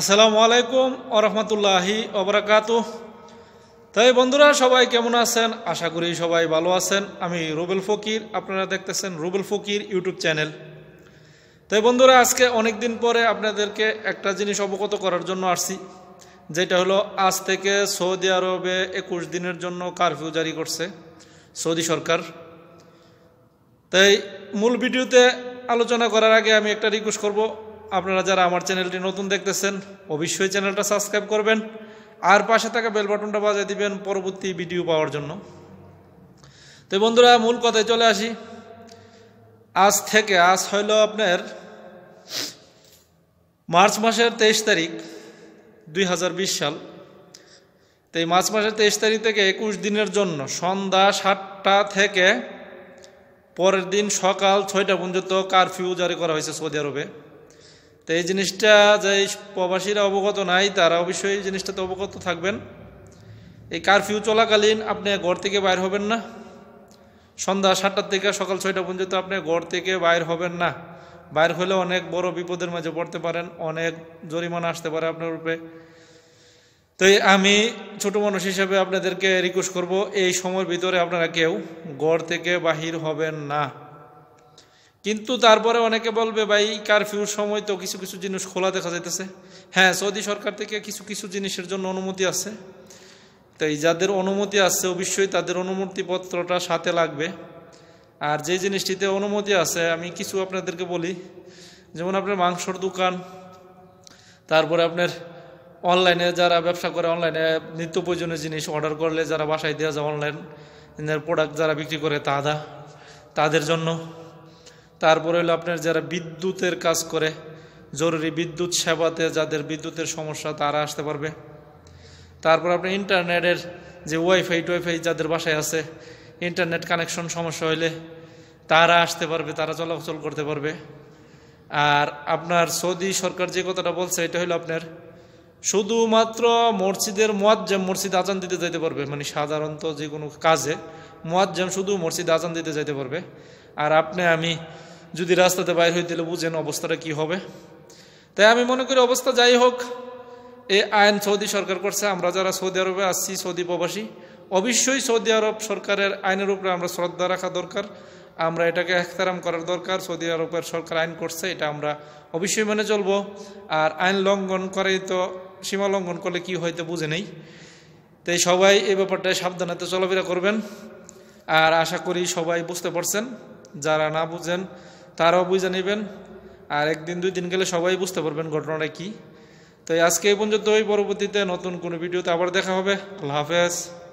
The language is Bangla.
আসসালামু আলাইকুম ওরহমতুল্লাহি ওবরাকাত তাই বন্ধুরা সবাই কেমন আছেন আশা করি সবাই ভালো আছেন আমি রুবেল ফকির আপনারা দেখতেছেন রুবেল ফকির ইউটিউব চ্যানেল তাই বন্ধুরা আজকে অনেক দিন পরে আপনাদেরকে একটা জিনিস অবগত করার জন্য আসছি যেটা হলো আজ থেকে সৌদি আরবে একুশ দিনের জন্য কারফিউ জারি করছে সৌদি সরকার তাই মূল ভিডিওতে আলোচনা করার আগে আমি একটা রিকোয়েস্ট করব আপনারা যারা আমার চ্যানেলটি নতুন দেখতেছেন অবশ্যই চ্যানেলটা সাবস্ক্রাইব করবেন আর পাশে থাকা বেল বাটনটা বাজিয়ে দিবেন পরবর্তী ভিডিও পাওয়ার জন্য তো বন্ধুরা মূল কথায় চলে আসি আজ থেকে আজ হইল আপনার মার্চ মাসের তেইশ তারিখ দুই সাল তো এই মার্চ মাসের তেইশ তারিখ থেকে একুশ দিনের জন্য সন্ধ্যা সাতটা থেকে পরের দিন সকাল ছয়টা পর্যন্ত কারফিউ জারি করা হয়েছে সৌদি আরবে তো এই জিনিসটা যে প্রবাসীরা অবগত নাই তারা অবশ্যই এই জিনিসটাতে অবগত থাকবেন এই কারফিউ চলাকালীন আপনি ঘর থেকে বাইর হবেন না সন্ধ্যা সাতটার থেকে সকাল ছয়টা পর্যন্ত আপনি ঘর থেকে বাইর হবেন না বাইর হলে অনেক বড় বিপদের মাঝে পড়তে পারেন অনেক জরিমানা আসতে পারে আপনার রূপে তো আমি ছোট মানুষ হিসেবে আপনাদেরকে রিকোয়েস্ট করব এই সময়ের ভিতরে আপনারা কেউ ঘর থেকে বাহির হবেন না কিন্তু তারপরে অনেকে বলবে ভাই কারফিউর সময় তো কিছু কিছু জিনিস খোলা দেখা যাইতেছে হ্যাঁ সৌদি সরকার থেকে কিছু কিছু জিনিসের জন্য অনুমতি আছে তাই যাদের অনুমতি আছে অবশ্যই তাদের অনুমতিপত্রটা সাথে লাগবে আর যে জিনিসটিতে অনুমতি আছে আমি কিছু আপনাদেরকে বলি যেমন আপনার মাংসর দোকান তারপরে আপনার অনলাইনে যারা ব্যবসা করে অনলাইনে নিত্য প্রয়োজনীয় জিনিস অর্ডার করলে যারা বাসায় দেওয়া যায় অনলাইন প্রোডাক্ট যারা বিক্রি করে তাদা তাদের জন্য তারপরে হলো আপনার যারা বিদ্যুতের কাজ করে জরুরি বিদ্যুৎ সেবাতে যাদের বিদ্যুতের সমস্যা তারা আসতে পারবে তারপর আপনার ইন্টারনেটের যে ওয়াইফাই টোয়াইফাই যাদের বাসায় আছে ইন্টারনেট কানেকশন সমস্যা হইলে তারা আসতে পারবে তারা চলাচল করতে পারবে আর আপনার সৌদি সরকার যে কথাটা বলছে এটা হলো আপনার শুধুমাত্র মসজিদের মোয়াজ্জাম মসজিদ আজান দিতে যাইতে পারবে মানে সাধারণত যে কোনো কাজে মোয়াজ্জাম শুধু মসজিদ আজান দিতে যাইতে পারবে আর আপনি আমি যদি রাস্তাতে বাইর হয়ে দিলে বুঝেন অবস্থাটা কি হবে তাই আমি মনে করি অবস্থা যাই হোক এ আইন সৌদি সরকার করছে আমরা যারা সৌদি আরবে আসছি সৌদি প্রবাসী অবশ্যই সৌদি আরব সরকারের আইনের উপরে আমরা শ্রদ্ধা রাখা দরকার আমরা এটাকে একতারাম করার দরকার সৌদি আরবের সরকার আইন করছে এটা আমরা অবশ্যই মেনে চলবো আর আইন লঙ্ঘন করেই তো সীমা লঙ্ঘন করলে কি হয়তো বুঝে নেই তাই সবাই এই ব্যাপারটায় সাবধানতে চলাফেরা করবেন আর আশা করি সবাই বুঝতে পারছেন যারা না বুঝেন তারাও বুঝে নেবেন আর একদিন দুই দিন গেলে সবাই বুঝতে পারবেন ঘটনাটা কী তো আজকে এই পর্যন্ত ওই পরবর্তীতে নতুন কোনো ভিডিওতে আবার দেখা হবে আল্লাহ হাফেজ